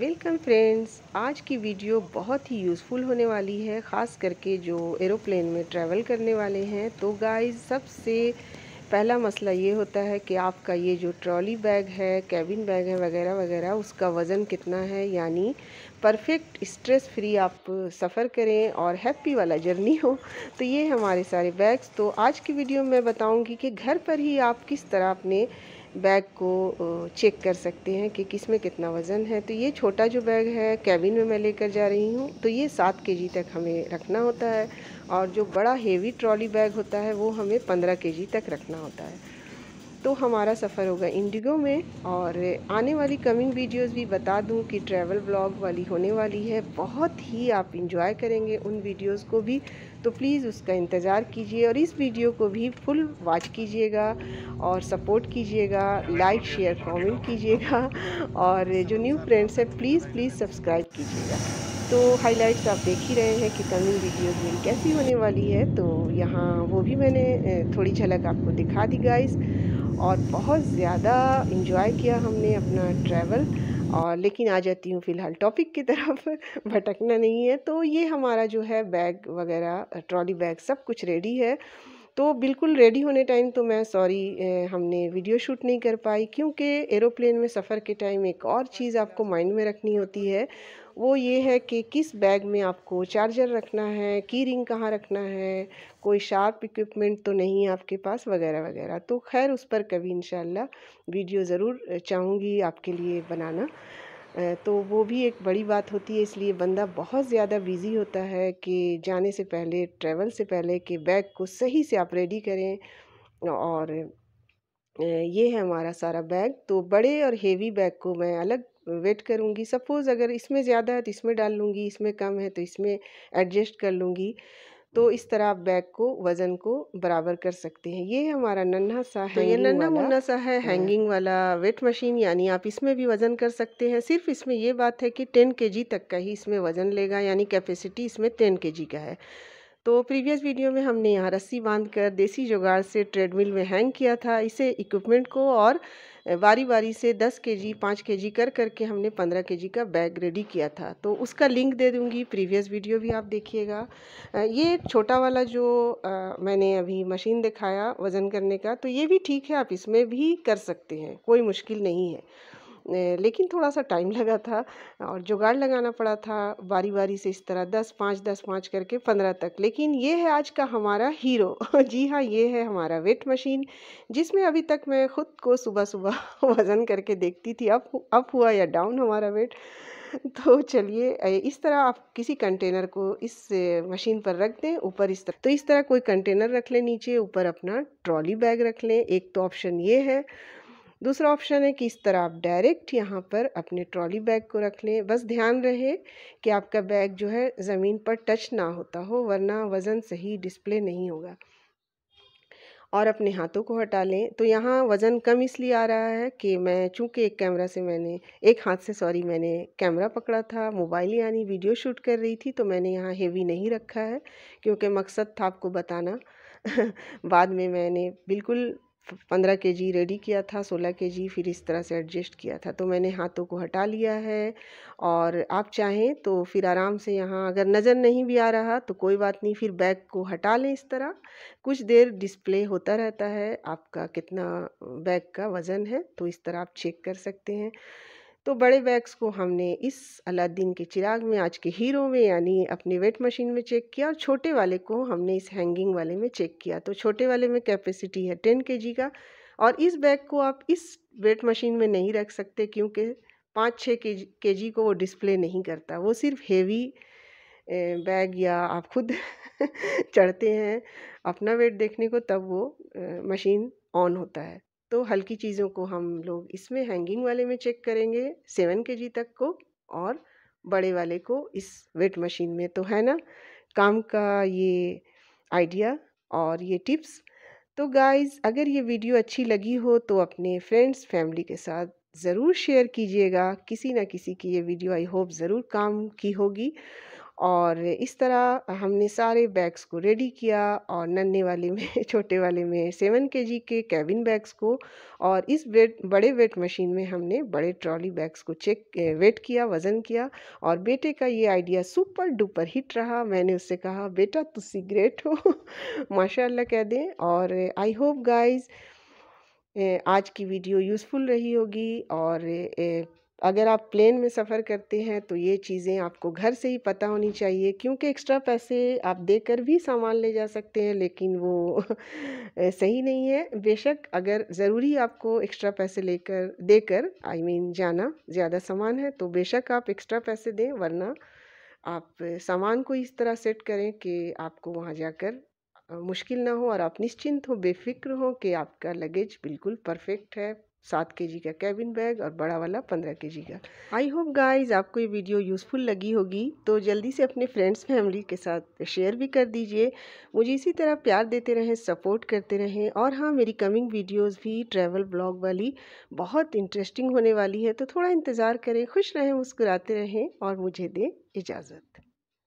welcome friends आज की video बहुत ही यूज़फुल होने वाली है ख़ास करके जो एरोप्लेन में ट्रैवल करने वाले हैं तो गाइस सबसे पहला मसला ये होता है कि आपका ये जो ट्रॉली बैग है कैबिन बैग है वगैरह वगैरह उसका वज़न कितना है यानी परफेक्ट स्ट्रेस फ्री आप सफ़र करें और हैप्पी वाला जर्नी हो तो ये हमारे सारे बैग्स तो आज की वीडियो में बताऊँगी कि घर पर ही आप किस तरह अपने बैग को चेक कर सकते हैं कि किस में कितना वज़न है तो ये छोटा जो बैग है कैबिन में मैं लेकर जा रही हूँ तो ये सात के तक हमें रखना होता है और जो बड़ा हेवी ट्रॉली बैग होता है वो हमें पंद्रह के तक रखना होता है तो हमारा सफ़र होगा इंडिगो में और आने वाली कमिंग वीडियोस भी बता दूं कि ट्रैवल ब्लॉग वाली होने वाली है बहुत ही आप इंजॉय करेंगे उन वीडियोस को भी तो प्लीज़ उसका इंतज़ार कीजिए और इस वीडियो को भी फुल वॉच कीजिएगा और सपोर्ट कीजिएगा लाइक शेयर कमेंट कीजिएगा और जो न्यू फ्रेंड्स हैं प्लीज़ प्लीज़ सब्सक्राइब कीजिएगा तो हाईलाइट्स आप देख ही रहे हैं कि कमिंग वीडियोस मेरी कैसी होने वाली है तो यहाँ वो भी मैंने थोड़ी झलक आपको दिखा दी गाइज़ और बहुत ज़्यादा इन्जॉय किया हमने अपना ट्रैवल और लेकिन आ जाती हूँ फ़िलहाल टॉपिक की तरफ भटकना नहीं है तो ये हमारा जो है बैग वगैरह ट्रॉली बैग सब कुछ रेडी है तो बिल्कुल रेडी होने टाइम तो मैं सॉरी हमने वीडियो शूट नहीं कर पाई क्योंकि एरोप्लेन में सफ़र के टाइम एक और चीज़ आपको माइंड में रखनी होती है वो ये है कि किस बैग में आपको चार्जर रखना है की रिंग कहाँ रखना है कोई शार्प इक्विपमेंट तो नहीं है आपके पास वगैरह वगैरह तो खैर उस पर कभी इन वीडियो ज़रूर चाहूँगी आपके लिए बनाना तो वो भी एक बड़ी बात होती है इसलिए बंदा बहुत ज़्यादा बिज़ी होता है कि जाने से पहले ट्रैवल से पहले कि बैग को सही से आप रेडी करें और ये है हमारा सारा बैग तो बड़े और हेवी बैग को मैं अलग वेट करूँगी सपोज़ अगर इसमें ज़्यादा है तो इसमें डाल लूँगी इसमें कम है तो इसमें एडजस्ट कर लूँगी तो इस तरह आप बैग को वज़न को बराबर कर सकते हैं ये हमारा नन्हा सा है तो ये नन्हा मुन्ना सा है हैंगिंग वाला वेट मशीन यानी आप इसमें भी वज़न कर सकते हैं सिर्फ इसमें यह बात है कि टेन के तक का ही इसमें वज़न लेगा यानी कैपेसिटी इसमें टेन के का है तो प्रीवियस वीडियो में हमने यहाँ रस्सी बांध कर देसी जुगाड़ से ट्रेडमिल में हैंग किया था इसे इक्विपमेंट को और बारी बारी से 10 के जी पाँच के जी कर करके हमने 15 के जी का बैग रेडी किया था तो उसका लिंक दे दूँगी प्रीवियस वीडियो भी आप देखिएगा ये छोटा वाला जो आ, मैंने अभी मशीन दिखाया वज़न करने का तो ये भी ठीक है आप इसमें भी कर सकते हैं कोई मुश्किल नहीं है लेकिन थोड़ा सा टाइम लगा था और जुगाड़ लगाना पड़ा था बारी बारी से इस तरह दस पाँच दस पाँच करके पंद्रह तक लेकिन ये है आज का हमारा हीरो जी हाँ ये है हमारा वेट मशीन जिसमें अभी तक मैं ख़ुद को सुबह सुबह वज़न करके देखती थी अप अप हुआ या डाउन हमारा वेट तो चलिए इस तरह आप किसी कंटेनर को इस मशीन पर रख दें ऊपर इस तरह तो इस तरह कोई कंटेनर रख लें नीचे ऊपर अपना ट्रॉली बैग रख लें एक तो ऑप्शन ये है दूसरा ऑप्शन है कि इस तरह आप डायरेक्ट यहाँ पर अपने ट्रॉली बैग को रख लें बस ध्यान रहे कि आपका बैग जो है ज़मीन पर टच ना होता हो वरना वज़न सही डिस्प्ले नहीं होगा और अपने हाथों को हटा लें तो यहाँ वज़न कम इसलिए आ रहा है कि मैं चूँकि एक कैमरा से मैंने एक हाथ से सॉरी मैंने कैमरा पकड़ा था मोबाइल यानी वीडियो शूट कर रही थी तो मैंने यहाँ हेवी नहीं रखा है क्योंकि मकसद था आपको बताना बाद में मैंने बिल्कुल पंद्रह के जी रेडी किया था सोलह के जी फिर इस तरह से एडजस्ट किया था तो मैंने हाथों को हटा लिया है और आप चाहें तो फिर आराम से यहाँ अगर नज़र नहीं भी आ रहा तो कोई बात नहीं फिर बैग को हटा लें इस तरह कुछ देर डिस्प्ले होता रहता है आपका कितना बैग का वज़न है तो इस तरह आप चेक कर सकते हैं तो बड़े बैग्स को हमने इस अलादीन के चिराग में आज के हीरो में यानी अपने वेट मशीन में चेक किया और छोटे वाले को हमने इस हैंगिंग वाले में चेक किया तो छोटे वाले में कैपेसिटी है टेन के का और इस बैग को आप इस वेट मशीन में नहीं रख सकते क्योंकि पाँच छः के जी को वो डिस्प्ले नहीं करता वो सिर्फ हेवी बैग या आप खुद चढ़ते हैं अपना वेट देखने को तब वो मशीन ऑन होता है तो हल्की चीज़ों को हम लोग इसमें हैंगिंग वाले में चेक करेंगे सेवन के जी तक को और बड़े वाले को इस वेट मशीन में तो है ना काम का ये आइडिया और ये टिप्स तो गाइस अगर ये वीडियो अच्छी लगी हो तो अपने फ्रेंड्स फैमिली के साथ ज़रूर शेयर कीजिएगा किसी ना किसी की ये वीडियो आई होप ज़रूर काम की होगी और इस तरह हमने सारे बैग्स को रेडी किया और नन्हे वाले में छोटे वाले में सेवन के जी के कैबिन बैग्स को और इस वेट बड़े वेट मशीन में हमने बड़े ट्रॉली बैग्स को चेक वेट किया वज़न किया और बेटे का ये आइडिया सुपर डुपर हिट रहा मैंने उससे कहा बेटा तुसी ग्रेट हो माशाल्लाह कह दें और आई होप गाइज़ आज की वीडियो यूज़फुल रही होगी और अगर आप प्लेन में सफ़र करते हैं तो ये चीज़ें आपको घर से ही पता होनी चाहिए क्योंकि एक्स्ट्रा पैसे आप देकर भी सामान ले जा सकते हैं लेकिन वो सही नहीं है बेशक अगर ज़रूरी आपको एक्स्ट्रा पैसे लेकर देकर आई मीन जाना ज़्यादा सामान है तो बेशक आप एक्स्ट्रा पैसे दें वरना आप सामान को इस तरह सेट करें कि आपको वहाँ जाकर मुश्किल ना हो और आप निश्चिंत हो बेफिक्र हो कि आपका लगेज बिल्कुल परफेक्ट है सात के जी का कैबिन बैग और बड़ा वाला पंद्रह के जी का आई होप गाइज आपको ये वीडियो यूज़फुल लगी होगी तो जल्दी से अपने फ्रेंड्स फैमिली के साथ शेयर भी कर दीजिए मुझे इसी तरह प्यार देते रहें सपोर्ट करते रहें और हाँ मेरी कमिंग वीडियोस भी ट्रैवल ब्लॉग वाली बहुत इंटरेस्टिंग होने वाली है तो थोड़ा इंतज़ार करें खुश रहें मुस्कुराते रहें और मुझे दें इजाज़त